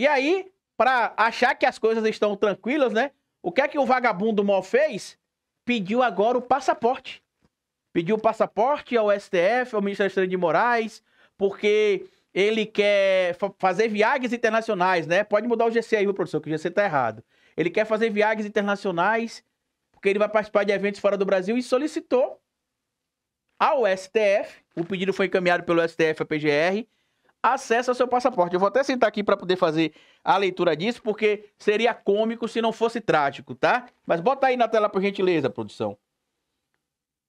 E aí, para achar que as coisas estão tranquilas, né? O que é que o vagabundo mal fez? Pediu agora o passaporte. Pediu o passaporte ao STF, ao ministro Alexandre de Moraes, porque ele quer fazer viagens internacionais, né? Pode mudar o GC aí, professor, que o GC tá errado. Ele quer fazer viagens internacionais, porque ele vai participar de eventos fora do Brasil e solicitou ao STF, o pedido foi encaminhado pelo STF à PGR, acesso ao seu passaporte. Eu vou até sentar aqui para poder fazer a leitura disso, porque seria cômico se não fosse trágico, tá? Mas bota aí na tela por gentileza, produção.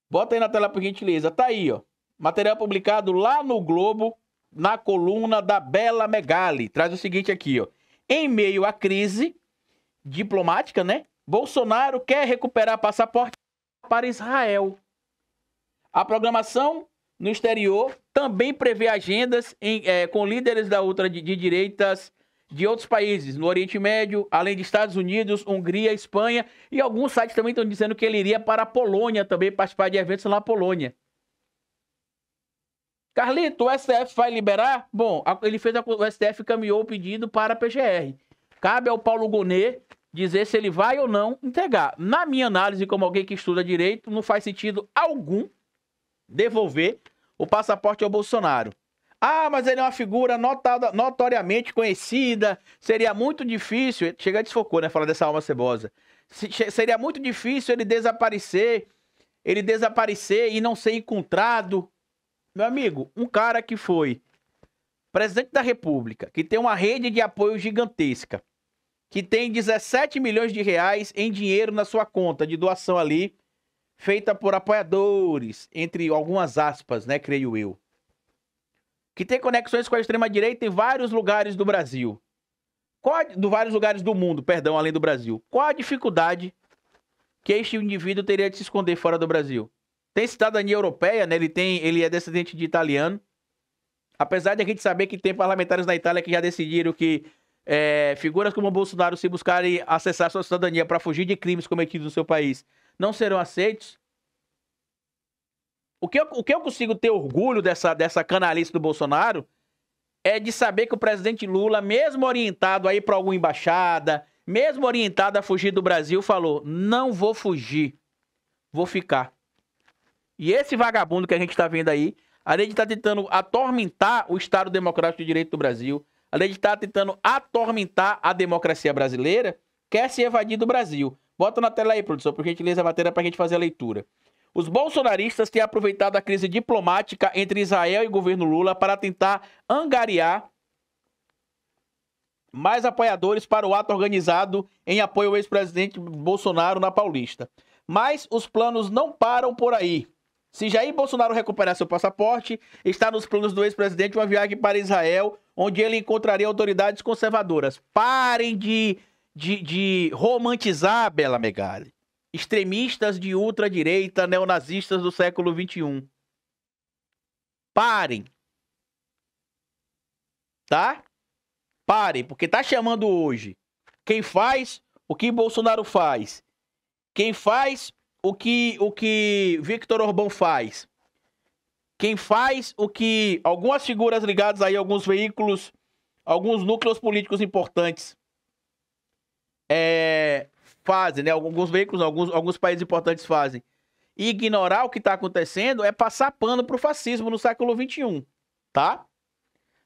Bota aí na tela por gentileza. Tá aí, ó. Material publicado lá no Globo, na coluna da Bela Megali. Traz o seguinte aqui, ó. Em meio à crise diplomática, né? Bolsonaro quer recuperar passaporte para Israel. A programação no exterior, também prevê agendas em, é, com líderes da ultra de, de direitas de outros países, no Oriente Médio, além de Estados Unidos, Hungria, Espanha, e alguns sites também estão dizendo que ele iria para a Polônia também participar de eventos na Polônia. Carlito, o STF vai liberar? Bom, ele fez a, o STF caminhou o pedido para a PGR. Cabe ao Paulo Gonet dizer se ele vai ou não entregar. Na minha análise, como alguém que estuda direito, não faz sentido algum devolver o passaporte ao é Bolsonaro. Ah, mas ele é uma figura notada, notoriamente conhecida, seria muito difícil. Chega desfocou, né? Falar dessa alma cebosa. Seria muito difícil ele desaparecer, ele desaparecer e não ser encontrado. Meu amigo, um cara que foi presidente da República, que tem uma rede de apoio gigantesca, que tem 17 milhões de reais em dinheiro na sua conta de doação ali, feita por apoiadores, entre algumas aspas, né, creio eu, que tem conexões com a extrema-direita em vários lugares do Brasil. Qual, do vários lugares do mundo, perdão, além do Brasil. Qual a dificuldade que este indivíduo teria de se esconder fora do Brasil? Tem cidadania europeia, né? Ele tem, ele é descendente de italiano. Apesar de a gente saber que tem parlamentares na Itália que já decidiram que é, figuras como Bolsonaro, se buscarem acessar sua cidadania para fugir de crimes cometidos no seu país, não serão aceitos. O que eu, o que eu consigo ter orgulho dessa, dessa canalice do Bolsonaro é de saber que o presidente Lula, mesmo orientado aí para alguma embaixada, mesmo orientado a fugir do Brasil, falou: não vou fugir, vou ficar. E esse vagabundo que a gente está vendo aí, além de estar tá tentando atormentar o Estado Democrático de Direito do Brasil, além de estar tá tentando atormentar a democracia brasileira, quer se evadir do Brasil. Bota na tela aí, produção, por gentileza, a matéria para a gente fazer a leitura. Os bolsonaristas têm aproveitado a crise diplomática entre Israel e governo Lula para tentar angariar mais apoiadores para o ato organizado em apoio ao ex-presidente Bolsonaro na Paulista. Mas os planos não param por aí. Se Jair Bolsonaro recuperar seu passaporte, está nos planos do ex-presidente uma viagem para Israel, onde ele encontraria autoridades conservadoras. Parem de de, de romantizar a Bela Megali. Extremistas de ultradireita, neonazistas do século XXI. Parem. Tá? Parem, porque tá chamando hoje quem faz o que Bolsonaro faz, quem faz o que o que Victor Orbán faz, quem faz o que algumas figuras ligadas aí alguns veículos, alguns núcleos políticos importantes é, fazem, né? Alguns veículos, alguns, alguns países importantes fazem. E ignorar o que está acontecendo é passar pano para o fascismo no século XXI, tá?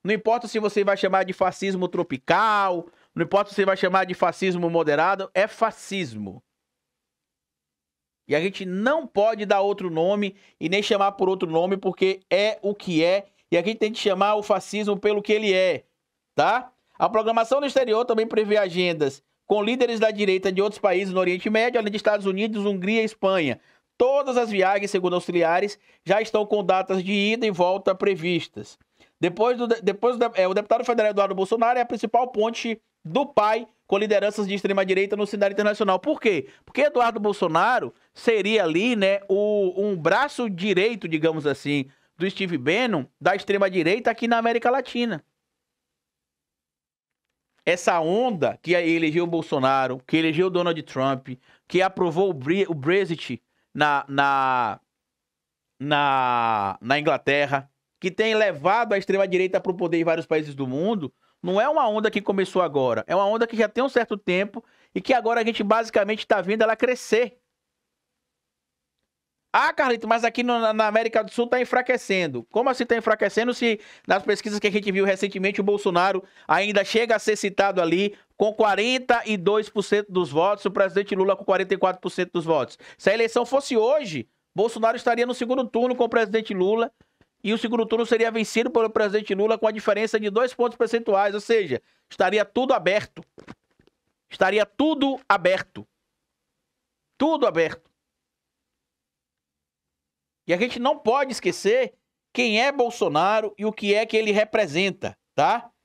Não importa se você vai chamar de fascismo tropical, não importa se você vai chamar de fascismo moderado, é fascismo. E a gente não pode dar outro nome e nem chamar por outro nome, porque é o que é. E a gente tem que chamar o fascismo pelo que ele é, tá? A programação no exterior também prevê agendas com líderes da direita de outros países no Oriente Médio, além de Estados Unidos, Hungria e Espanha. Todas as viagens, segundo auxiliares, já estão com datas de ida e volta previstas. Depois, do, depois do, é, o deputado federal Eduardo Bolsonaro é a principal ponte do pai com lideranças de extrema-direita no cenário internacional. Por quê? Porque Eduardo Bolsonaro seria ali né, o, um braço direito, digamos assim, do Steve Bannon da extrema-direita aqui na América Latina essa onda que elegeu o Bolsonaro, que elegeu o Donald Trump, que aprovou o Brexit na, na, na, na Inglaterra, que tem levado a extrema-direita para o poder em vários países do mundo, não é uma onda que começou agora. É uma onda que já tem um certo tempo e que agora a gente basicamente está vendo ela crescer. Ah, Carlito, mas aqui no, na América do Sul está enfraquecendo. Como assim está enfraquecendo se nas pesquisas que a gente viu recentemente o Bolsonaro ainda chega a ser citado ali com 42% dos votos, o presidente Lula com 44% dos votos. Se a eleição fosse hoje, Bolsonaro estaria no segundo turno com o presidente Lula e o segundo turno seria vencido pelo presidente Lula com a diferença de dois pontos percentuais, ou seja, estaria tudo aberto. Estaria tudo aberto. Tudo aberto. E a gente não pode esquecer quem é Bolsonaro e o que é que ele representa, tá?